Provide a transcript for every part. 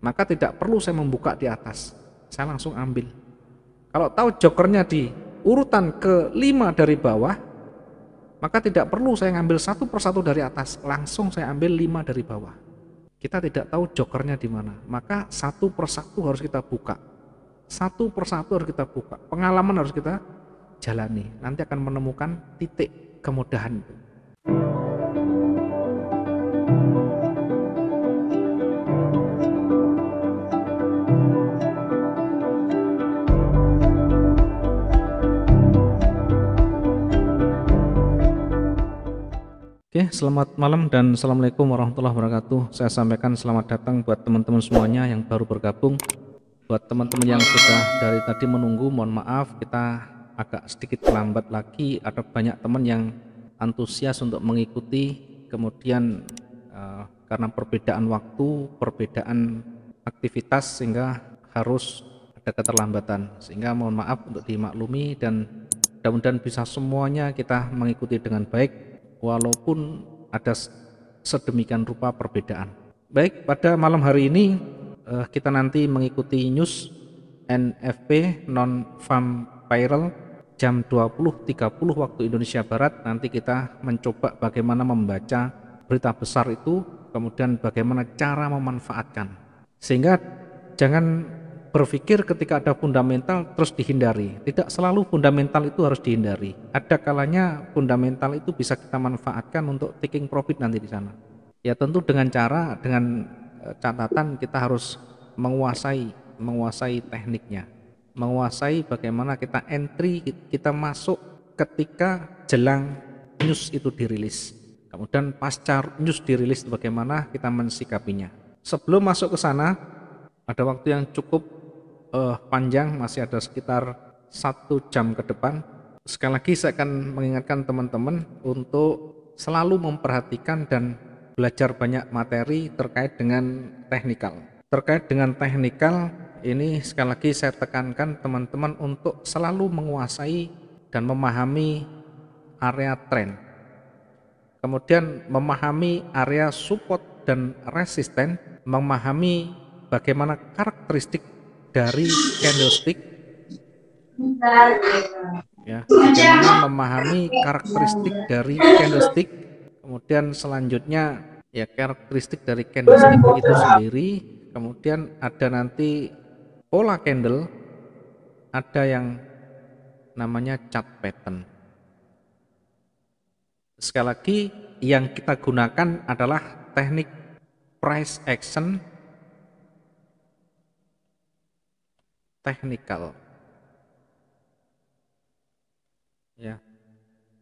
maka tidak perlu saya membuka di atas saya langsung ambil kalau tahu jokernya di urutan kelima dari bawah maka tidak perlu saya ngambil satu persatu dari atas langsung saya ambil lima dari bawah kita tidak tahu jokernya di mana maka satu persatu harus kita buka satu persatu harus kita buka pengalaman harus kita jalani nanti akan menemukan titik kemudahan itu thank you Oke, selamat malam dan Assalamualaikum warahmatullahi wabarakatuh. Saya sampaikan selamat datang buat teman-teman semuanya yang baru bergabung. Buat teman-teman yang sudah dari tadi menunggu, mohon maaf kita agak sedikit terlambat lagi. Ada banyak teman yang antusias untuk mengikuti, kemudian eh, karena perbedaan waktu, perbedaan aktivitas sehingga harus ada keterlambatan. Sehingga mohon maaf untuk dimaklumi dan mudah-mudahan bisa semuanya kita mengikuti dengan baik walaupun ada sedemikian rupa perbedaan. Baik, pada malam hari ini eh, kita nanti mengikuti news NFP non farm viral jam 20.30 waktu Indonesia Barat nanti kita mencoba bagaimana membaca berita besar itu kemudian bagaimana cara memanfaatkan sehingga jangan berpikir ketika ada fundamental terus dihindari. Tidak selalu fundamental itu harus dihindari. Ada kalanya fundamental itu bisa kita manfaatkan untuk taking profit nanti di sana. Ya tentu dengan cara dengan eh, catatan kita harus menguasai menguasai tekniknya, menguasai bagaimana kita entry kita masuk ketika jelang news itu dirilis. Kemudian pasca news dirilis bagaimana kita mensikapinya. Sebelum masuk ke sana ada waktu yang cukup uh, panjang masih ada sekitar satu jam ke depan. Sekali lagi saya akan mengingatkan teman-teman untuk selalu memperhatikan dan belajar banyak materi terkait dengan teknikal. Terkait dengan teknikal ini sekali lagi saya tekankan teman-teman untuk selalu menguasai dan memahami area trend Kemudian memahami area support dan resisten, memahami bagaimana karakteristik dari candlestick ya iya. bagaimana memahami karakteristik dari candlestick kemudian selanjutnya ya karakteristik dari candlestick itu sendiri kemudian ada nanti pola candle ada yang namanya chart pattern sekali lagi yang kita gunakan adalah teknik price action technical. Ya.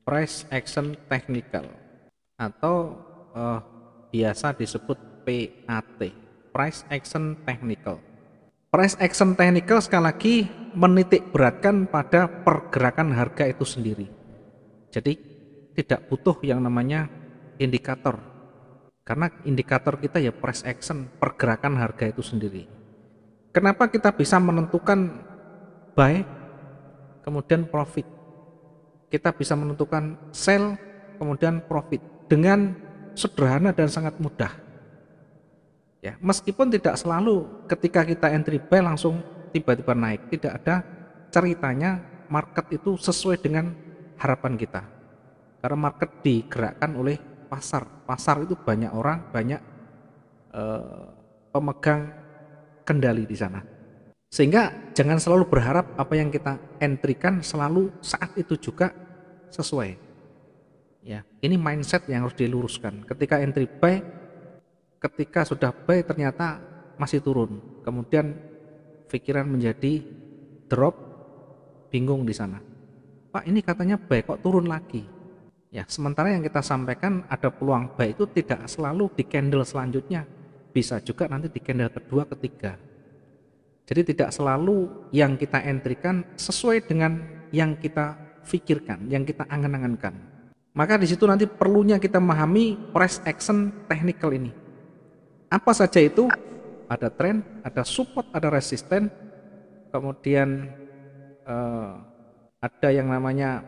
Price action technical atau eh, biasa disebut PAT, price action technical. Price action technical sekali lagi menitik beratkan pada pergerakan harga itu sendiri. Jadi tidak butuh yang namanya indikator. Karena indikator kita ya price action, pergerakan harga itu sendiri. Kenapa kita bisa menentukan buy kemudian profit? Kita bisa menentukan sell kemudian profit dengan sederhana dan sangat mudah. Ya, meskipun tidak selalu ketika kita entry buy langsung tiba-tiba naik, tidak ada ceritanya market itu sesuai dengan harapan kita. Karena market digerakkan oleh pasar. Pasar itu banyak orang, banyak eh, pemegang kendali di sana. Sehingga jangan selalu berharap apa yang kita entrikan selalu saat itu juga sesuai. Ya, ini mindset yang harus diluruskan. Ketika entry buy, ketika sudah buy ternyata masih turun. Kemudian pikiran menjadi drop, bingung di sana. Pak, ini katanya buy kok turun lagi? Ya, sementara yang kita sampaikan ada peluang buy itu tidak selalu di candle selanjutnya, bisa juga nanti di candle kedua ketiga jadi tidak selalu yang kita entrikan sesuai dengan yang kita pikirkan yang kita angan-angankan maka di situ nanti perlunya kita memahami price action technical ini apa saja itu ada trend ada support ada resisten kemudian eh, ada yang namanya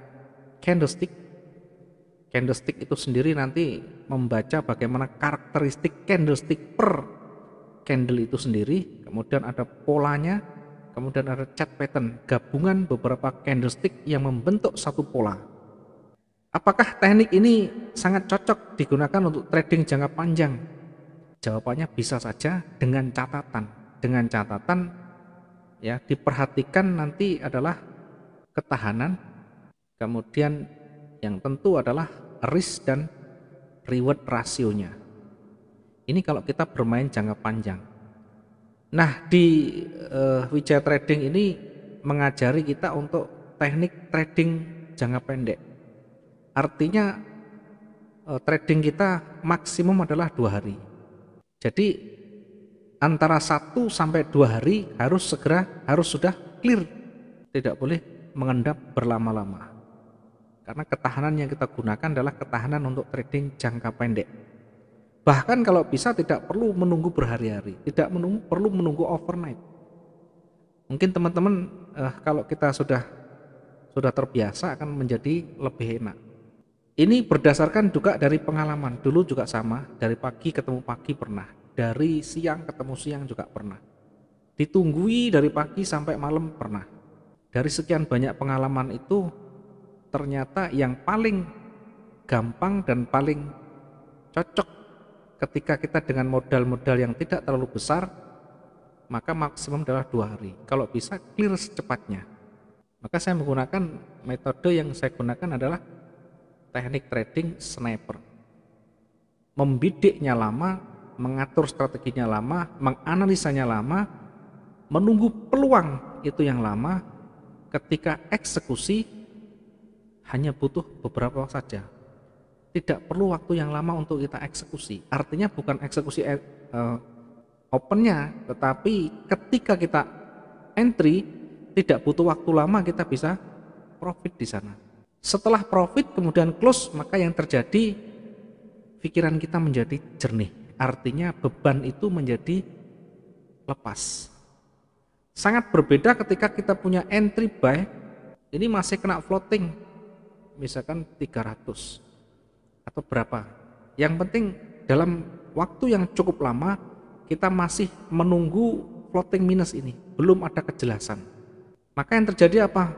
candlestick candlestick itu sendiri nanti membaca bagaimana karakteristik candlestick per candle itu sendiri, kemudian ada polanya, kemudian ada cat pattern, gabungan beberapa candlestick yang membentuk satu pola. Apakah teknik ini sangat cocok digunakan untuk trading jangka panjang? Jawabannya bisa saja dengan catatan. Dengan catatan ya diperhatikan nanti adalah ketahanan, kemudian yang tentu adalah risk dan reward rasionya. Ini kalau kita bermain jangka panjang. Nah, di uh, eh, Wijaya Trading ini mengajari kita untuk teknik trading jangka pendek. Artinya uh, trading kita maksimum adalah dua hari. Jadi antara satu sampai dua hari harus segera harus sudah clear, tidak boleh mengendap berlama-lama. Karena ketahanan yang kita gunakan adalah ketahanan untuk trading jangka pendek. Bahkan kalau bisa tidak perlu menunggu berhari-hari, tidak menunggu, perlu menunggu overnight. Mungkin teman-teman eh, kalau kita sudah sudah terbiasa akan menjadi lebih enak. Ini berdasarkan juga dari pengalaman. Dulu juga sama, dari pagi ketemu pagi pernah, dari siang ketemu siang juga pernah. Ditunggui dari pagi sampai malam pernah. Dari sekian banyak pengalaman itu, ternyata yang paling gampang dan paling cocok ketika kita dengan modal-modal yang tidak terlalu besar maka maksimum adalah dua hari kalau bisa clear secepatnya maka saya menggunakan metode yang saya gunakan adalah teknik trading sniper membidiknya lama mengatur strateginya lama menganalisanya lama menunggu peluang itu yang lama ketika eksekusi hanya butuh beberapa waktu saja. Tidak perlu waktu yang lama untuk kita eksekusi. Artinya bukan eksekusi uh, opennya, tetapi ketika kita entry tidak butuh waktu lama kita bisa profit di sana. Setelah profit kemudian close maka yang terjadi pikiran kita menjadi jernih. Artinya beban itu menjadi lepas. Sangat berbeda ketika kita punya entry buy ini masih kena floating misalkan 300 atau berapa. Yang penting dalam waktu yang cukup lama kita masih menunggu floating minus ini, belum ada kejelasan. Maka yang terjadi apa?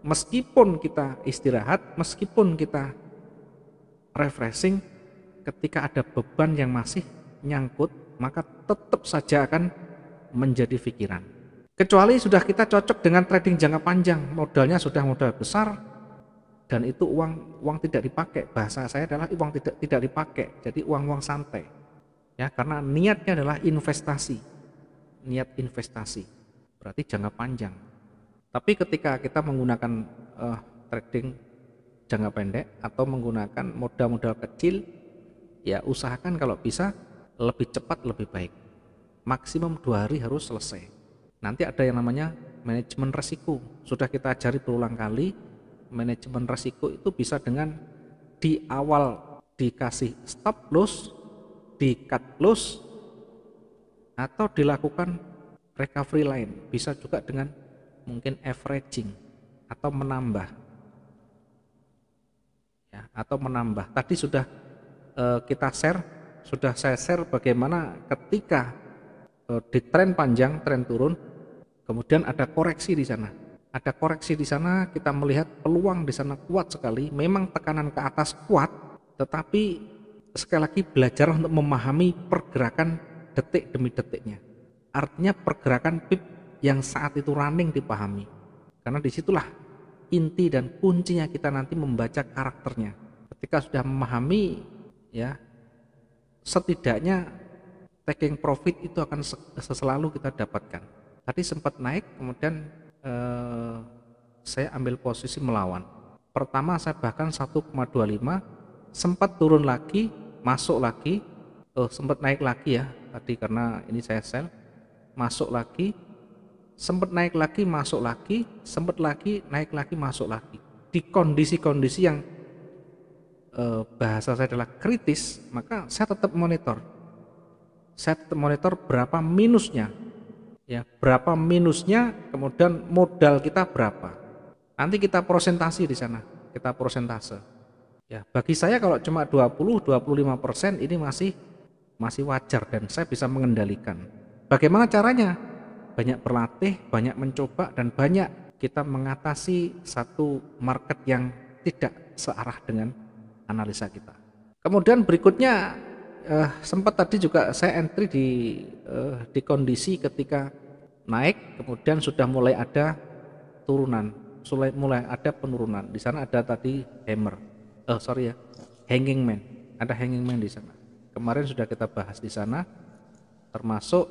Meskipun kita istirahat, meskipun kita refreshing, ketika ada beban yang masih nyangkut, maka tetap saja akan menjadi pikiran. Kecuali sudah kita cocok dengan trading jangka panjang, modalnya sudah modal besar, dan itu uang uang tidak dipakai bahasa saya adalah uang tidak tidak dipakai jadi uang uang santai ya karena niatnya adalah investasi niat investasi berarti jangka panjang tapi ketika kita menggunakan uh, trading jangka pendek atau menggunakan modal-modal kecil ya usahakan kalau bisa lebih cepat lebih baik maksimum dua hari harus selesai nanti ada yang namanya manajemen resiko sudah kita ajari berulang kali manajemen resiko itu bisa dengan di awal dikasih stop loss, di cut loss, atau dilakukan recovery line. Bisa juga dengan mungkin averaging atau menambah. Ya, atau menambah. Tadi sudah eh, kita share, sudah saya share bagaimana ketika eh, di tren panjang, tren turun, kemudian ada koreksi di sana ada koreksi di sana, kita melihat peluang di sana kuat sekali. Memang tekanan ke atas kuat, tetapi sekali lagi belajar untuk memahami pergerakan detik demi detiknya. Artinya pergerakan pip yang saat itu running dipahami. Karena disitulah inti dan kuncinya kita nanti membaca karakternya. Ketika sudah memahami, ya setidaknya taking profit itu akan selalu kita dapatkan. Tadi sempat naik, kemudian eh, saya ambil posisi melawan. Pertama saya bahkan 1,25 sempat turun lagi, masuk lagi, oh, sempat naik lagi ya tadi karena ini saya sell, masuk lagi, sempat naik lagi, masuk lagi, sempat lagi, naik lagi, masuk lagi. Di kondisi-kondisi yang eh, bahasa saya adalah kritis, maka saya tetap monitor. Saya tetap monitor berapa minusnya, ya berapa minusnya kemudian modal kita berapa nanti kita prosentasi di sana kita prosentase ya bagi saya kalau cuma 20 25 persen ini masih masih wajar dan saya bisa mengendalikan bagaimana caranya banyak berlatih banyak mencoba dan banyak kita mengatasi satu market yang tidak searah dengan analisa kita kemudian berikutnya Uh, sempat tadi juga saya entry di uh, di kondisi ketika naik kemudian sudah mulai ada turunan mulai mulai ada penurunan di sana ada tadi hammer oh, sorry ya hanging man ada hanging man di sana kemarin sudah kita bahas di sana termasuk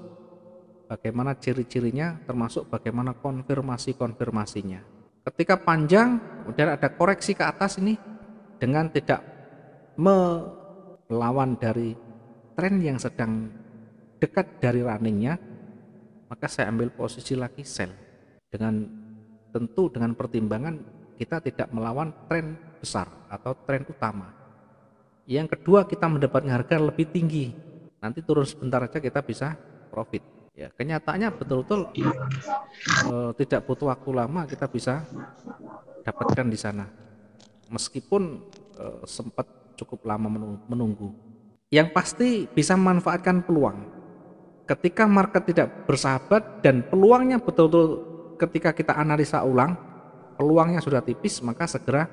bagaimana ciri-cirinya termasuk bagaimana konfirmasi-konfirmasinya ketika panjang kemudian ada koreksi ke atas ini dengan tidak melawan dari tren yang sedang dekat dari runningnya maka saya ambil posisi lagi sell dengan tentu dengan pertimbangan kita tidak melawan tren besar atau tren utama yang kedua kita mendapatkan harga lebih tinggi nanti turun sebentar aja kita bisa profit ya kenyataannya betul-betul eh, tidak butuh waktu lama kita bisa dapatkan di sana meskipun eh, sempat cukup lama menunggu yang pasti bisa memanfaatkan peluang ketika market tidak bersahabat dan peluangnya betul-betul ketika kita analisa ulang peluangnya sudah tipis maka segera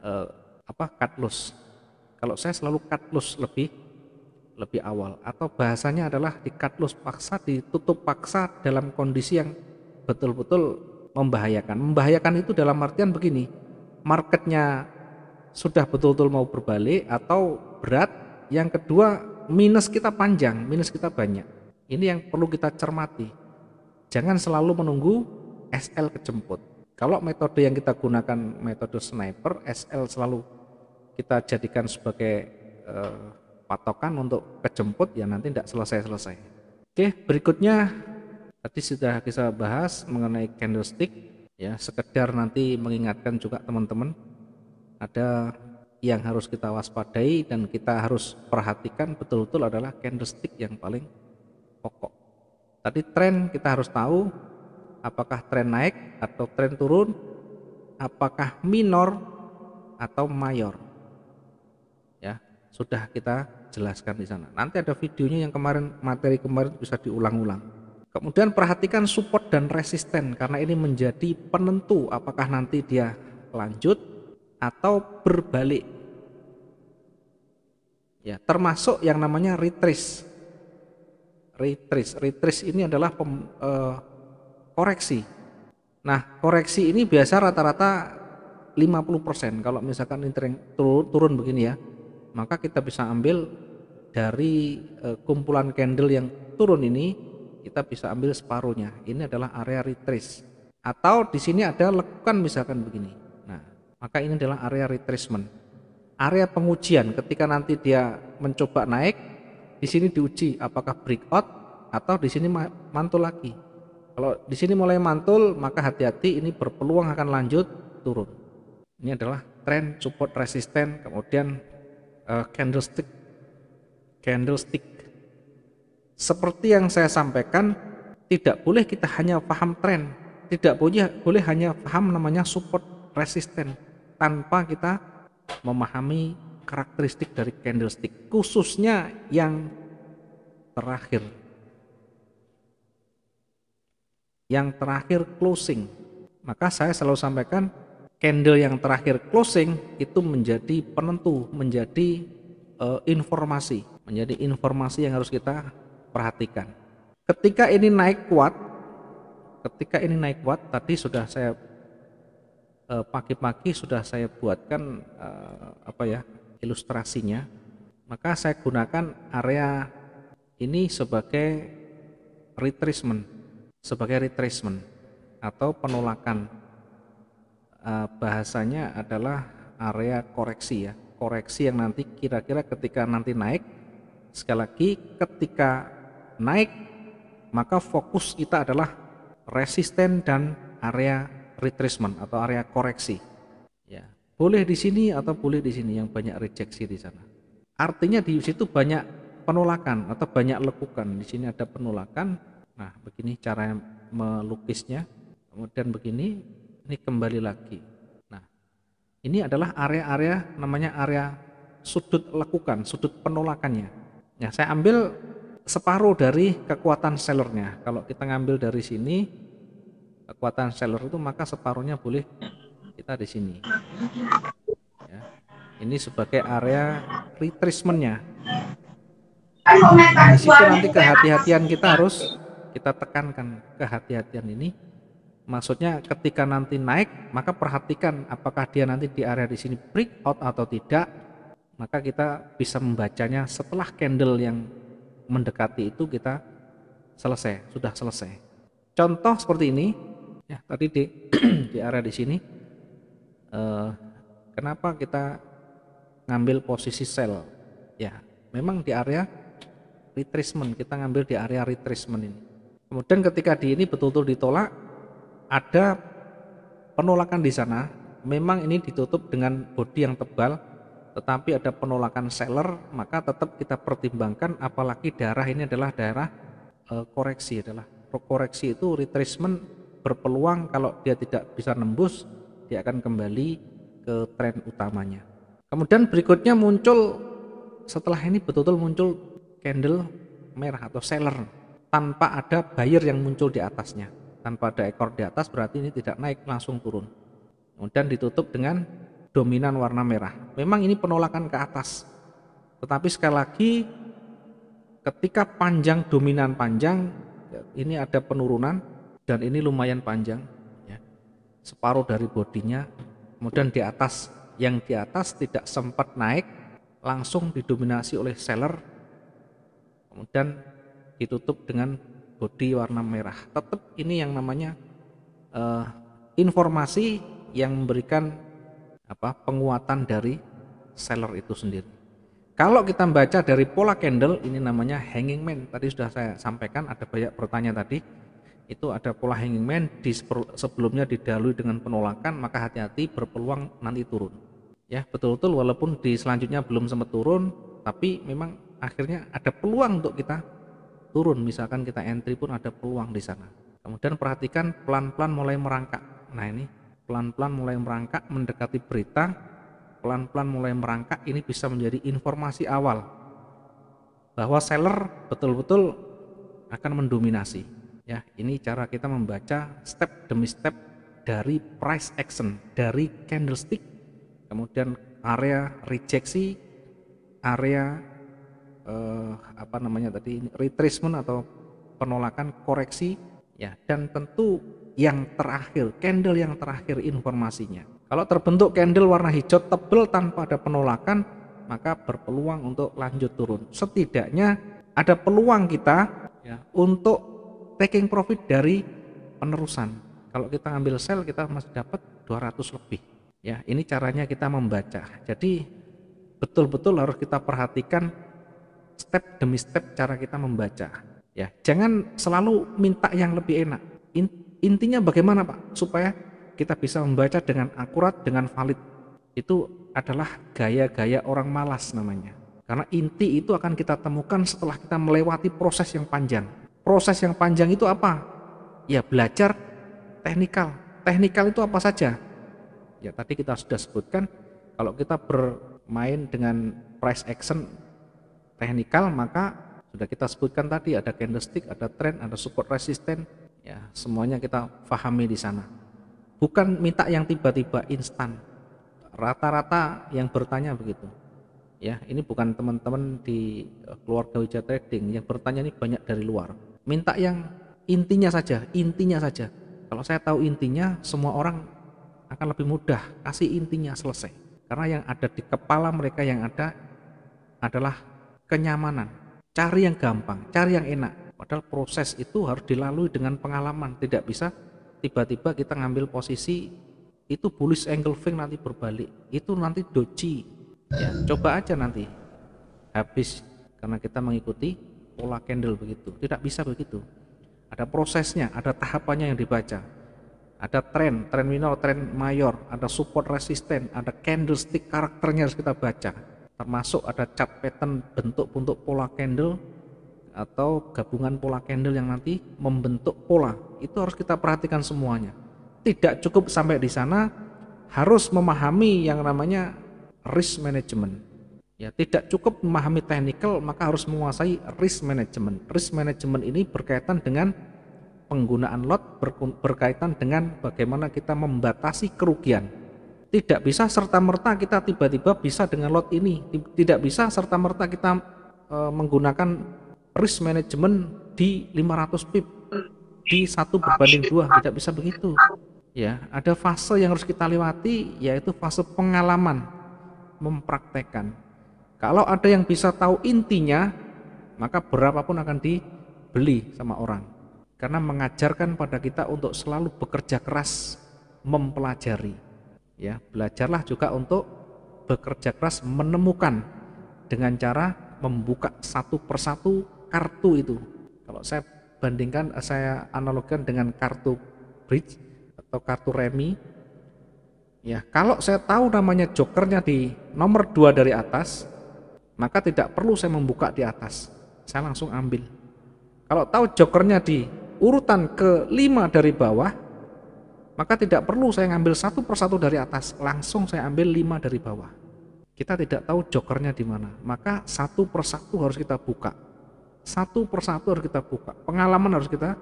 eh, apa cut loss kalau saya selalu cut loss lebih lebih awal atau bahasanya adalah di cut loss paksa ditutup paksa dalam kondisi yang betul-betul membahayakan membahayakan itu dalam artian begini marketnya sudah betul-betul mau berbalik atau berat yang kedua minus kita panjang minus kita banyak ini yang perlu kita cermati. Jangan selalu menunggu SL kejemput. Kalau metode yang kita gunakan metode sniper, SL selalu kita jadikan sebagai eh, patokan untuk kejemput ya nanti tidak selesai-selesai. Oke, berikutnya tadi sudah kita bahas mengenai candlestick ya, sekedar nanti mengingatkan juga teman-teman ada yang harus kita waspadai dan kita harus perhatikan betul-betul adalah candlestick yang paling pokok. Tadi tren kita harus tahu apakah tren naik atau tren turun, apakah minor atau mayor. Ya, sudah kita jelaskan di sana. Nanti ada videonya yang kemarin materi kemarin bisa diulang-ulang. Kemudian perhatikan support dan resisten karena ini menjadi penentu apakah nanti dia lanjut atau berbalik. Ya, termasuk yang namanya retrace retrace. Retrace ini adalah pem, e, koreksi. Nah, koreksi ini biasa rata-rata 50%. Kalau misalkan ini turun, turun begini ya, maka kita bisa ambil dari e, kumpulan candle yang turun ini, kita bisa ambil separuhnya. Ini adalah area retrace. Atau di sini ada lekukan misalkan begini. Nah, maka ini adalah area retracement. Area pengujian ketika nanti dia mencoba naik, di sini diuji apakah breakout atau di sini mantul lagi. Kalau di sini mulai mantul, maka hati-hati ini berpeluang akan lanjut turun. Ini adalah trend support resisten, kemudian uh, candlestick candlestick. Seperti yang saya sampaikan, tidak boleh kita hanya paham trend, tidak boleh boleh hanya paham namanya support resisten tanpa kita memahami karakteristik dari candlestick khususnya yang terakhir yang terakhir closing maka saya selalu sampaikan candle yang terakhir closing itu menjadi penentu menjadi uh, informasi menjadi informasi yang harus kita perhatikan ketika ini naik kuat ketika ini naik kuat tadi sudah saya eh, pagi-pagi uh, sudah saya buatkan uh, apa ya ilustrasinya, maka saya gunakan area ini sebagai retracement, sebagai retracement atau penolakan. Eh, bahasanya adalah area koreksi ya, koreksi yang nanti kira-kira ketika nanti naik, sekali lagi ketika naik maka fokus kita adalah resisten dan area retracement atau area koreksi. Ya, boleh di sini atau boleh di sini yang banyak rejeksi di sana. Artinya di situ banyak penolakan atau banyak lekukan. Di sini ada penolakan. Nah, begini cara melukisnya. Kemudian begini, ini kembali lagi. Nah, ini adalah area-area namanya area sudut lekukan, sudut penolakannya. Nah, saya ambil separuh dari kekuatan sellernya. Kalau kita ngambil dari sini kekuatan seller itu maka separuhnya boleh kita di sini. Ya. Ini sebagai area retracementnya. Nah, situ nanti kehati-hatian kita harus kita tekankan kehati-hatian ini. Maksudnya ketika nanti naik, maka perhatikan apakah dia nanti di area di sini break out atau tidak. Maka kita bisa membacanya setelah candle yang mendekati itu kita selesai, sudah selesai. Contoh seperti ini, ya tadi di di area di sini eh, kenapa kita ngambil posisi sell? ya memang di area retracement kita ngambil di area retracement ini kemudian ketika di ini betul-betul ditolak ada penolakan di sana memang ini ditutup dengan body yang tebal tetapi ada penolakan seller maka tetap kita pertimbangkan apalagi daerah ini adalah daerah e, koreksi adalah koreksi itu retracement berpeluang kalau dia tidak bisa nembus dia akan kembali ke tren utamanya kemudian berikutnya muncul setelah ini betul-betul muncul candle merah atau seller tanpa ada buyer yang muncul di atasnya tanpa ada ekor di atas berarti ini tidak naik langsung turun kemudian ditutup dengan dominan warna merah memang ini penolakan ke atas tetapi sekali lagi ketika panjang dominan panjang ya, ini ada penurunan dan ini lumayan panjang separuh dari bodinya kemudian di atas yang di atas tidak sempat naik langsung didominasi oleh seller kemudian ditutup dengan bodi warna merah tetap ini yang namanya uh, informasi yang memberikan apa penguatan dari seller itu sendiri kalau kita baca dari pola candle ini namanya hanging man tadi sudah saya sampaikan ada banyak pertanyaan tadi itu ada pola hanging man di sebelumnya didalui dengan penolakan maka hati-hati berpeluang nanti turun ya betul-betul walaupun di selanjutnya belum sempat turun tapi memang akhirnya ada peluang untuk kita turun misalkan kita entry pun ada peluang di sana kemudian perhatikan pelan-pelan mulai merangkak nah ini pelan-pelan mulai merangkak mendekati berita pelan-pelan mulai merangkak ini bisa menjadi informasi awal bahwa seller betul-betul akan mendominasi ya ini cara kita membaca step demi step dari price action dari candlestick kemudian area rejeksi area eh, apa namanya tadi retracement atau penolakan koreksi ya dan tentu yang terakhir candle yang terakhir informasinya kalau terbentuk candle warna hijau tebal tanpa ada penolakan maka berpeluang untuk lanjut turun setidaknya ada peluang kita ya, untuk taking profit dari penerusan. Kalau kita ambil sell kita masih dapat 200 lebih. Ya, ini caranya kita membaca. Jadi betul-betul harus kita perhatikan step demi step cara kita membaca. Ya, jangan selalu minta yang lebih enak. Intinya bagaimana, Pak? Supaya kita bisa membaca dengan akurat, dengan valid. Itu adalah gaya-gaya orang malas namanya. Karena inti itu akan kita temukan setelah kita melewati proses yang panjang proses yang panjang itu apa? Ya belajar teknikal. Teknikal itu apa saja? Ya tadi kita sudah sebutkan kalau kita bermain dengan price action teknikal maka sudah kita sebutkan tadi ada candlestick, ada trend, ada support resisten, ya semuanya kita pahami di sana. Bukan minta yang tiba-tiba instan. Rata-rata yang bertanya begitu ya ini bukan teman-teman di eh, keluarga Wijaya Trading yang bertanya ini banyak dari luar minta yang intinya saja intinya saja kalau saya tahu intinya semua orang akan lebih mudah kasih intinya selesai karena yang ada di kepala mereka yang ada adalah kenyamanan cari yang gampang cari yang enak padahal proses itu harus dilalui dengan pengalaman tidak bisa tiba-tiba kita ngambil posisi itu bullish angle feng nanti berbalik itu nanti doji ya coba aja nanti habis karena kita mengikuti pola candle begitu. Tidak bisa begitu. Ada prosesnya, ada tahapannya yang dibaca. Ada tren, tren minor, tren mayor, ada support resisten, ada candlestick karakternya harus kita baca. Termasuk ada chart pattern bentuk-bentuk pola candle atau gabungan pola candle yang nanti membentuk pola. Itu harus kita perhatikan semuanya. Tidak cukup sampai di sana, harus memahami yang namanya risk management Ya, tidak cukup memahami teknikal, maka harus menguasai risk management. Risk management ini berkaitan dengan penggunaan lot, berkaitan dengan bagaimana kita membatasi kerugian. Tidak bisa serta-merta kita tiba-tiba bisa dengan lot ini, tidak bisa serta-merta kita e, menggunakan risk management di 500 pip di satu berbanding dua tidak bisa begitu ya ada fase yang harus kita lewati yaitu fase pengalaman mempraktekkan kalau ada yang bisa tahu intinya, maka berapapun akan dibeli sama orang. Karena mengajarkan pada kita untuk selalu bekerja keras mempelajari. Ya, belajarlah juga untuk bekerja keras menemukan dengan cara membuka satu persatu kartu itu. Kalau saya bandingkan, eh, saya analogkan dengan kartu bridge atau kartu remi. Ya, kalau saya tahu namanya jokernya di nomor dua dari atas, maka tidak perlu saya membuka di atas saya langsung ambil kalau tahu jokernya di urutan kelima dari bawah maka tidak perlu saya ngambil satu persatu dari atas langsung saya ambil lima dari bawah kita tidak tahu jokernya di mana maka satu persatu harus kita buka satu persatu harus kita buka pengalaman harus kita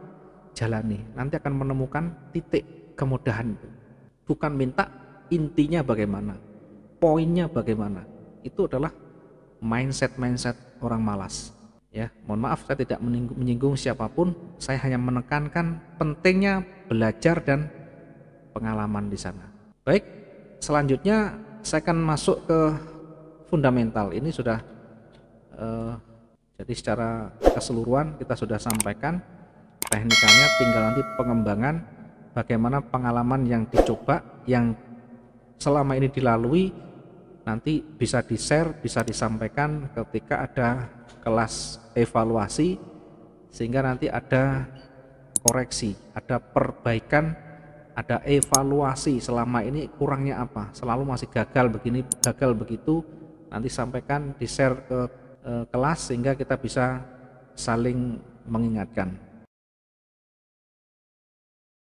jalani nanti akan menemukan titik kemudahan itu bukan minta intinya bagaimana poinnya bagaimana itu adalah mindset-mindset orang malas. Ya, mohon maaf saya tidak menyinggung siapapun, saya hanya menekankan pentingnya belajar dan pengalaman di sana. Baik, selanjutnya saya akan masuk ke fundamental. Ini sudah eh, jadi secara keseluruhan kita sudah sampaikan teknikalnya tinggal nanti pengembangan bagaimana pengalaman yang dicoba yang selama ini dilalui nanti bisa di-share, bisa disampaikan ketika ada kelas evaluasi sehingga nanti ada koreksi, ada perbaikan, ada evaluasi selama ini kurangnya apa, selalu masih gagal begini, gagal begitu, nanti sampaikan di-share ke e, kelas sehingga kita bisa saling mengingatkan.